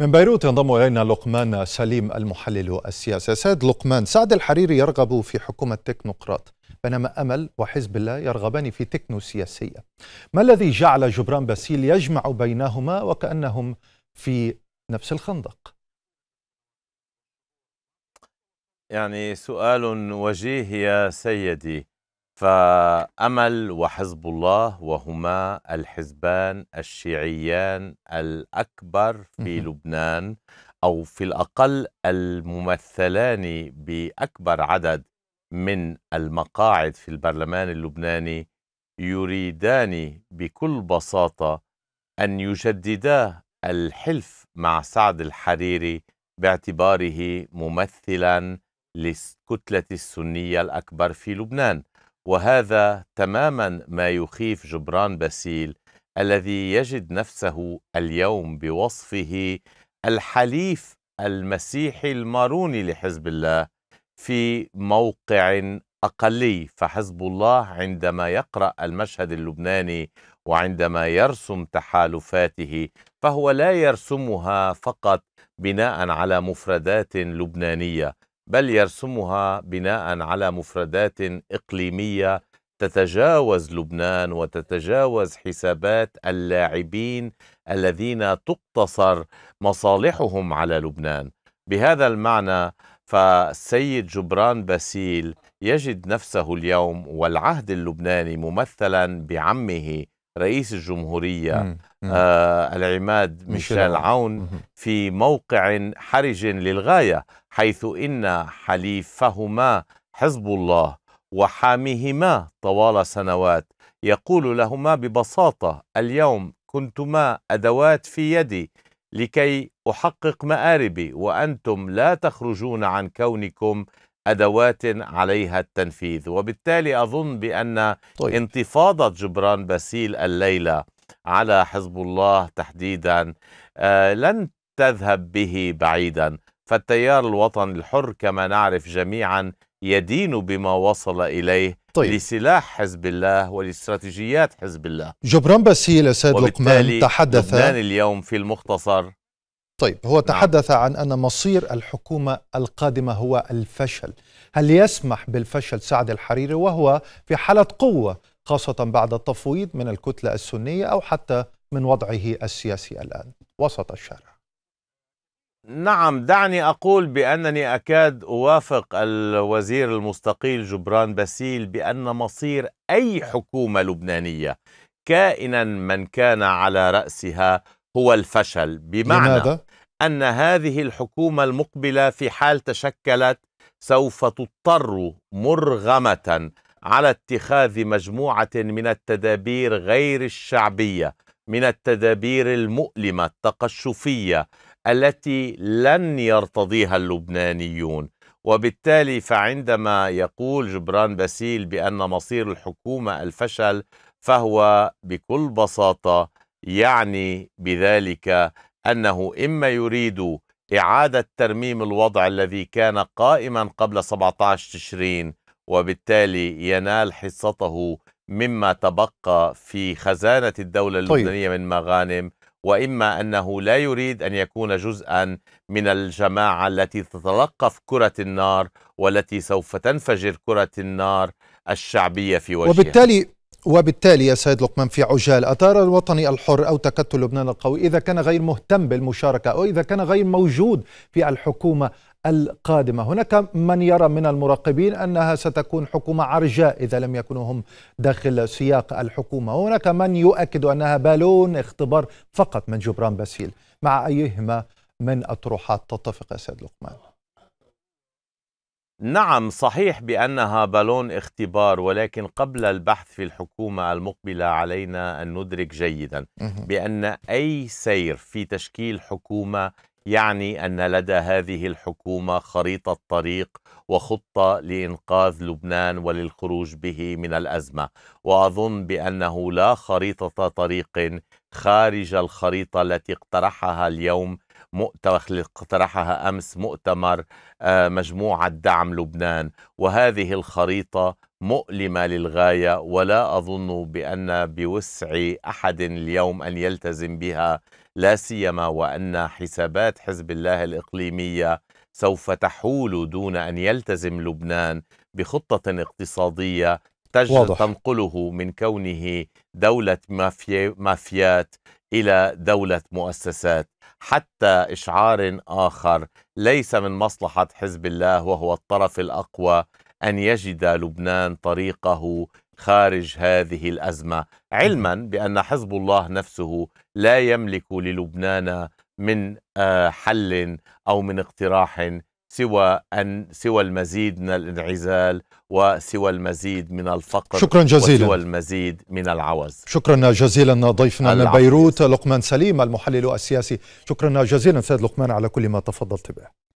من بيروت ينضم الينا لقمان سليم المحلل السياسي سيد لقمان سعد الحريري يرغب في حكومه تكنوقراط بينما امل وحزب الله يرغبان في تكنو سياسيه ما الذي جعل جبران باسيل يجمع بينهما وكانهم في نفس الخندق يعني سؤال وجيه يا سيدي فامل وحزب الله وهما الحزبان الشيعيان الاكبر في لبنان او في الاقل الممثلان باكبر عدد من المقاعد في البرلمان اللبناني يريدان بكل بساطه ان يجددا الحلف مع سعد الحريري باعتباره ممثلا للكتله السنيه الاكبر في لبنان وهذا تماما ما يخيف جبران باسيل الذي يجد نفسه اليوم بوصفه الحليف المسيحي الماروني لحزب الله في موقع اقلي فحزب الله عندما يقرا المشهد اللبناني وعندما يرسم تحالفاته فهو لا يرسمها فقط بناء على مفردات لبنانيه بل يرسمها بناء على مفردات اقليميه تتجاوز لبنان وتتجاوز حسابات اللاعبين الذين تقتصر مصالحهم على لبنان بهذا المعنى فالسيد جبران باسيل يجد نفسه اليوم والعهد اللبناني ممثلا بعمه رئيس الجمهورية آه العماد ميشيل عون في موقع حرج للغاية حيث إن حليفهما حزب الله وحاميهما طوال سنوات يقول لهما ببساطة اليوم كنتما أدوات في يدي لكي أحقق مآربي وأنتم لا تخرجون عن كونكم ادوات عليها التنفيذ وبالتالي اظن بان طيب. انتفاضه جبران باسيل الليله على حزب الله تحديدا آه لن تذهب به بعيدا فالتيار الوطني الحر كما نعرف جميعا يدين بما وصل اليه طيب. لسلاح حزب الله ولاستراتيجيات حزب الله جبران باسيل سيد لقمان تحدث لبنان اليوم في المختصر طيب هو نعم. تحدث عن أن مصير الحكومة القادمة هو الفشل هل يسمح بالفشل سعد الحريري وهو في حالة قوة خاصة بعد التفويض من الكتلة السنية أو حتى من وضعه السياسي الآن وسط الشارع نعم دعني أقول بأنني أكاد أوافق الوزير المستقيل جبران باسيل بأن مصير أي حكومة لبنانية كائنا من كان على رأسها هو الفشل بمعنى لماذا؟ أن هذه الحكومة المقبلة في حال تشكلت سوف تضطر مرغمة على اتخاذ مجموعة من التدابير غير الشعبية من التدابير المؤلمة التقشفية التي لن يرتضيها اللبنانيون وبالتالي فعندما يقول جبران باسيل بأن مصير الحكومة الفشل فهو بكل بساطة يعني بذلك أنه إما يريد إعادة ترميم الوضع الذي كان قائما قبل 17 تشرين وبالتالي ينال حصته مما تبقى في خزانة الدولة طيب. اللبنانية طيب. من مغانم وإما أنه لا يريد أن يكون جزءا من الجماعة التي تتلقف كرة النار والتي سوف تنفجر كرة النار الشعبية في وجهها وبالتالي وبالتالي يا سيد لقمان في عجال أثار الوطني الحر أو تكتل لبنان القوي إذا كان غير مهتم بالمشاركة أو إذا كان غير موجود في الحكومة القادمة هناك من يرى من المراقبين أنها ستكون حكومة عرجاء إذا لم يكونوا هم داخل سياق الحكومة هناك من يؤكد أنها بالون اختبار فقط من جبران باسيل مع أيهما من أطروحات تتفق يا سيد لقمان نعم صحيح بأنها بالون اختبار ولكن قبل البحث في الحكومة المقبلة علينا أن ندرك جيدا بأن أي سير في تشكيل حكومة يعني أن لدى هذه الحكومة خريطة طريق وخطة لإنقاذ لبنان وللخروج به من الأزمة وأظن بأنه لا خريطة طريق خارج الخريطة التي اقترحها اليوم مؤتمر اللي اقترحها امس مؤتمر آه، مجموعه دعم لبنان وهذه الخريطه مؤلمه للغايه ولا اظن بان بوسع احد اليوم ان يلتزم بها لا سيما وان حسابات حزب الله الاقليميه سوف تحول دون ان يلتزم لبنان بخطه اقتصاديه واضح. تنقله من كونه دولة مافيات إلى دولة مؤسسات حتى إشعار آخر ليس من مصلحة حزب الله وهو الطرف الأقوى أن يجد لبنان طريقه خارج هذه الأزمة علما بأن حزب الله نفسه لا يملك للبنان من آه، حل أو من اقتراح سوى أن سوى المزيد من الانعزال وسوى المزيد من الفقر شكرا جزيلا وسوى المزيد من العوز شكرا جزيلا ضيفنا من بيروت لقمان سليم المحلل السياسي شكرا جزيلا سيد لقمان على كل ما تفضلت به